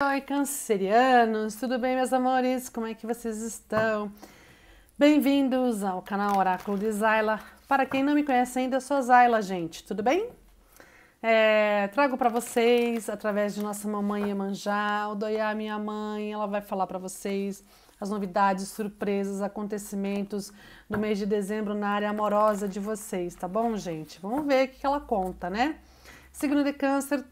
Oi, cancerianos! Tudo bem, meus amores? Como é que vocês estão? Bem-vindos ao canal Oráculo de Zayla. Para quem não me conhece ainda, eu sou a Zayla, gente. Tudo bem? É, trago para vocês, através de nossa mamãe Iemanjá, o Doiá, minha mãe, ela vai falar para vocês as novidades, surpresas, acontecimentos do mês de dezembro na área amorosa de vocês, tá bom, gente? Vamos ver o que ela conta, né? Signo de câncer,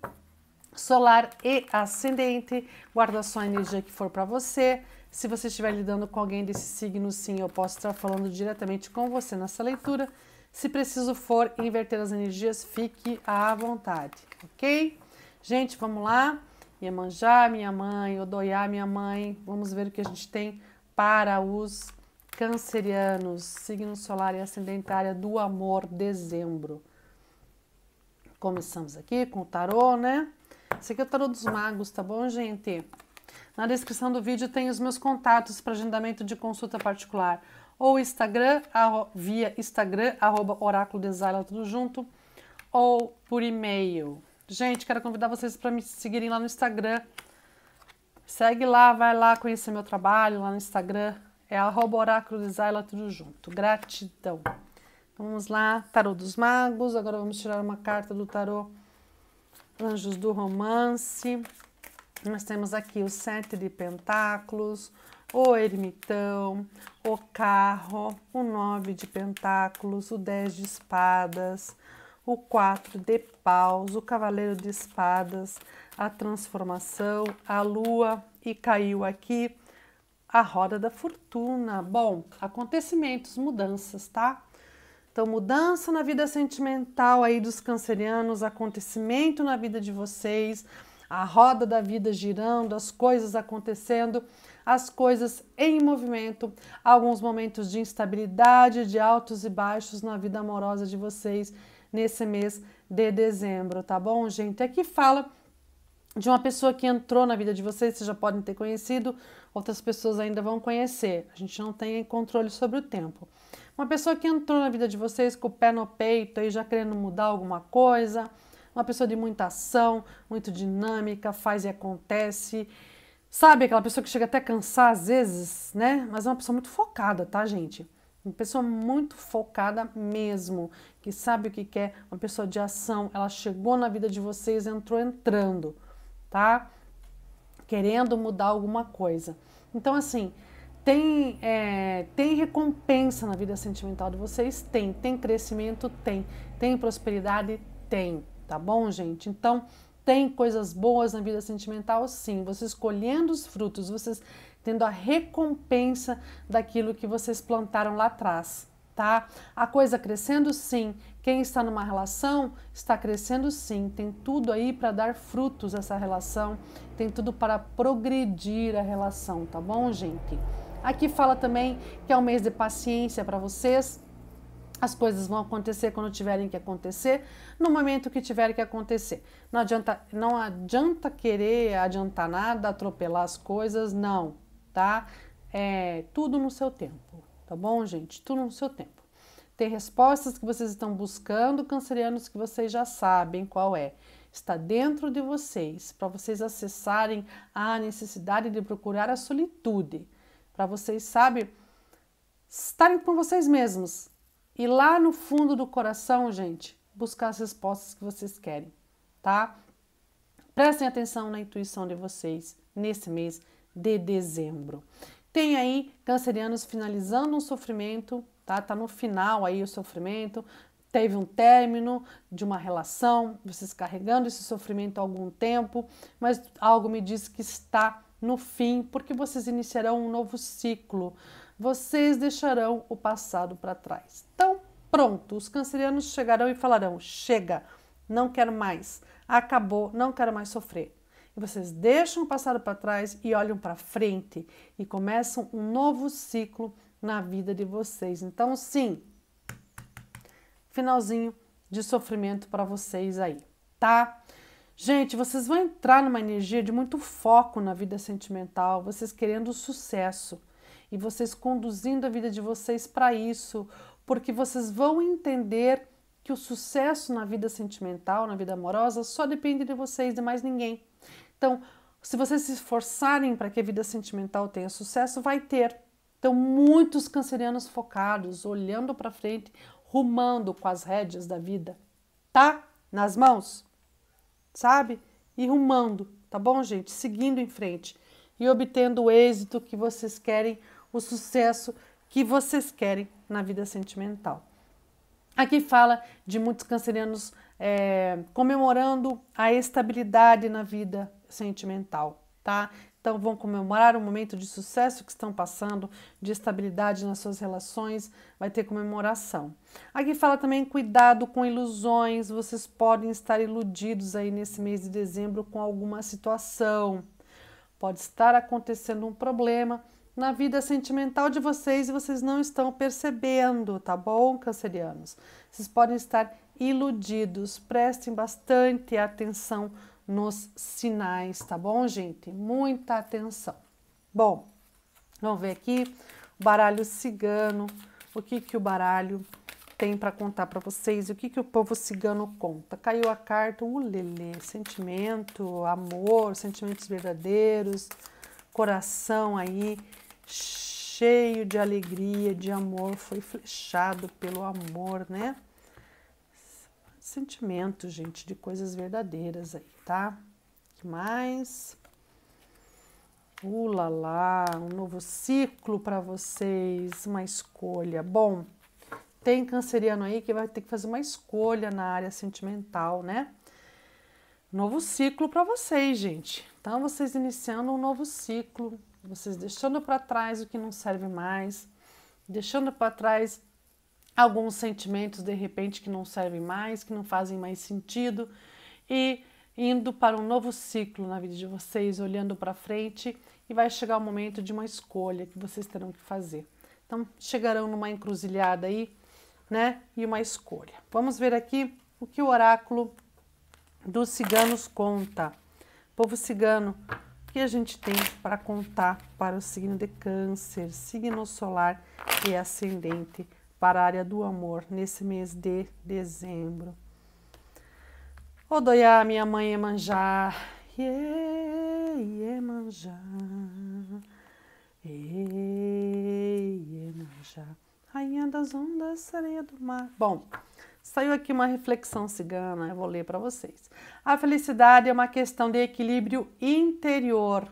solar e ascendente. Guarda só a energia que for para você. Se você estiver lidando com alguém desse signo, sim, eu posso estar falando diretamente com você nessa leitura. Se preciso for inverter as energias, fique à vontade, ok? Gente, vamos lá. Iemanjá, minha mãe, Odoiá, minha mãe. Vamos ver o que a gente tem para os cancerianos, signo solar e ascendentária do amor, dezembro. Começamos aqui com o tarô, né? Esse aqui é o Tarô dos Magos, tá bom, gente? Na descrição do vídeo tem os meus contatos para agendamento de consulta particular. Ou Instagram, via Instagram, arroba oráculo design, tudo junto. Ou por e-mail. Gente, quero convidar vocês para me seguirem lá no Instagram. Segue lá, vai lá conhecer meu trabalho lá no Instagram. É arroba oráculo design, tudo junto. Gratidão. Vamos lá, tarô dos magos. Agora vamos tirar uma carta do tarô Anjos do Romance. Nós temos aqui o Sete de Pentáculos, o Ermitão, o Carro, o Nove de Pentáculos, o Dez de Espadas, o Quatro de Paus, o Cavaleiro de Espadas, a Transformação, a Lua e caiu aqui a Roda da Fortuna. Bom, acontecimentos, mudanças, tá? Então, mudança na vida sentimental aí dos cancerianos, acontecimento na vida de vocês, a roda da vida girando, as coisas acontecendo, as coisas em movimento, alguns momentos de instabilidade, de altos e baixos na vida amorosa de vocês nesse mês de dezembro, tá bom, gente? Aqui fala de uma pessoa que entrou na vida de vocês, vocês já podem ter conhecido, outras pessoas ainda vão conhecer. A gente não tem controle sobre o tempo. Uma pessoa que entrou na vida de vocês com o pé no peito e já querendo mudar alguma coisa, uma pessoa de muita ação, muito dinâmica, faz e acontece. Sabe aquela pessoa que chega até a cansar às vezes, né? Mas é uma pessoa muito focada, tá, gente? Uma pessoa muito focada mesmo, que sabe o que quer, uma pessoa de ação. Ela chegou na vida de vocês, entrou entrando, tá? Querendo mudar alguma coisa. Então, assim, tem, é, tem recompensa na vida sentimental de vocês? Tem. Tem crescimento? Tem. Tem prosperidade? Tem. Tá bom, gente? Então, tem coisas boas na vida sentimental? Sim. Vocês colhendo os frutos, vocês tendo a recompensa daquilo que vocês plantaram lá atrás, tá? A coisa crescendo? Sim. Quem está numa relação está crescendo? Sim. Tem tudo aí para dar frutos essa relação, tem tudo para progredir a relação, tá bom, gente? Aqui fala também que é um mês de paciência para vocês. As coisas vão acontecer quando tiverem que acontecer, no momento que tiver que acontecer. Não adianta, não adianta querer adiantar nada, atropelar as coisas, não, tá? É tudo no seu tempo, tá bom, gente? Tudo no seu tempo. Tem respostas que vocês estão buscando, cancerianos que vocês já sabem qual é. Está dentro de vocês, para vocês acessarem a necessidade de procurar a solitude para vocês, sabe, estarem com vocês mesmos. E lá no fundo do coração, gente, buscar as respostas que vocês querem, tá? Prestem atenção na intuição de vocês nesse mês de dezembro. Tem aí cancerianos finalizando um sofrimento, tá? Tá no final aí o sofrimento. Teve um término de uma relação, vocês carregando esse sofrimento há algum tempo, mas algo me diz que está no fim, porque vocês iniciarão um novo ciclo. Vocês deixarão o passado para trás. Então, pronto, os cancerianos chegarão e falarão: chega, não quero mais, acabou, não quero mais sofrer. E vocês deixam o passado para trás e olham para frente e começam um novo ciclo na vida de vocês. Então, sim, finalzinho de sofrimento para vocês aí, tá? Gente, vocês vão entrar numa energia de muito foco na vida sentimental, vocês querendo sucesso e vocês conduzindo a vida de vocês para isso, porque vocês vão entender que o sucesso na vida sentimental, na vida amorosa, só depende de vocês, de mais ninguém. Então, se vocês se esforçarem para que a vida sentimental tenha sucesso, vai ter. Então, muitos cancerianos focados, olhando para frente, rumando com as rédeas da vida, tá? Nas mãos sabe? E rumando, tá bom, gente? Seguindo em frente e obtendo o êxito que vocês querem, o sucesso que vocês querem na vida sentimental. Aqui fala de muitos cancerianos é, comemorando a estabilidade na vida sentimental, tá? Então, vão comemorar o momento de sucesso que estão passando, de estabilidade nas suas relações, vai ter comemoração. Aqui fala também cuidado com ilusões, vocês podem estar iludidos aí nesse mês de dezembro com alguma situação. Pode estar acontecendo um problema na vida sentimental de vocês e vocês não estão percebendo, tá bom, cancerianos? Vocês podem estar iludidos, prestem bastante atenção nos sinais, tá bom, gente? Muita atenção. Bom, vamos ver aqui o baralho cigano, o que que o baralho tem para contar para vocês, o que que o povo cigano conta. Caiu a carta, o lelê, sentimento, amor, sentimentos verdadeiros, coração aí cheio de alegria, de amor, foi flechado pelo amor, né? sentimentos, gente, de coisas verdadeiras aí, tá? que mais? Uh, lá, lá, um novo ciclo para vocês, uma escolha. Bom, tem canceriano aí que vai ter que fazer uma escolha na área sentimental, né? Novo ciclo para vocês, gente. Então, vocês iniciando um novo ciclo, vocês deixando para trás o que não serve mais, deixando para trás alguns sentimentos de repente que não servem mais, que não fazem mais sentido e indo para um novo ciclo na vida de vocês, olhando para frente e vai chegar o momento de uma escolha que vocês terão que fazer. Então chegarão numa encruzilhada aí, né? E uma escolha. Vamos ver aqui o que o oráculo dos ciganos conta. Povo cigano, o que a gente tem para contar para o signo de câncer, signo solar e ascendente? para a área do amor nesse mês de dezembro. Odoiá, minha mãe Emanjá, yeah, manjar é manjar rainha das ondas, sereia do mar. Bom, saiu aqui uma reflexão cigana, eu vou ler para vocês. A felicidade é uma questão de equilíbrio interior.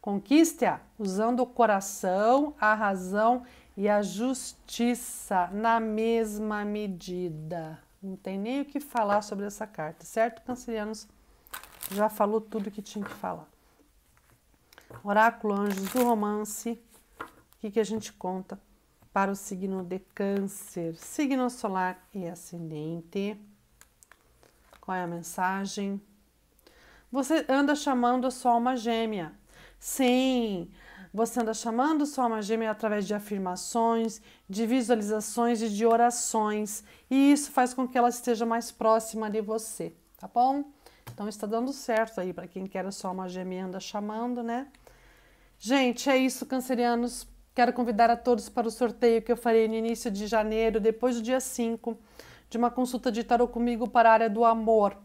Conquiste-a usando o coração, a razão e a justiça na mesma medida. Não tem nem o que falar sobre essa carta, certo? Cancerianos já falou tudo que tinha que falar. Oráculo Anjos do Romance, o que, que a gente conta para o signo de Câncer? Signo solar e ascendente. Qual é a mensagem? Você anda chamando a sua alma gêmea. Sim, você anda chamando sua alma gêmea através de afirmações, de visualizações e de orações, e isso faz com que ela esteja mais próxima de você, tá bom? Então está dando certo aí para quem quer a sua alma gêmea anda chamando, né? Gente, é isso, cancerianos. Quero convidar a todos para o sorteio que eu farei no início de janeiro, depois do dia 5, de uma consulta de tarot comigo para a área do amor.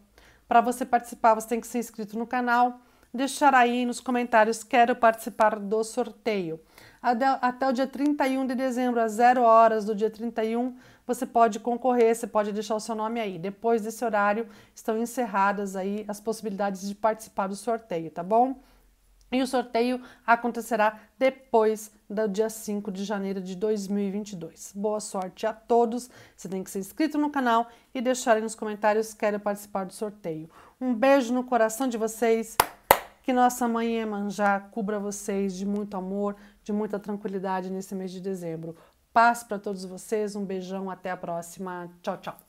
Para você participar, você tem que ser inscrito no canal deixar aí nos comentários quero participar do sorteio. Até o dia 31 de dezembro, às 0 horas do dia 31, você pode concorrer, você pode deixar o seu nome aí. Depois desse horário, estão encerradas aí as possibilidades de participar do sorteio, tá bom? E o sorteio acontecerá depois do dia 5 de janeiro de 2022. Boa sorte a todos. Você tem que ser inscrito no canal e deixar aí nos comentários quero participar do sorteio. Um beijo no coração de vocês. Que nossa mãe Emanjá cubra vocês de muito amor, de muita tranquilidade nesse mês de dezembro. Paz para todos vocês, um beijão, até a próxima. Tchau, tchau.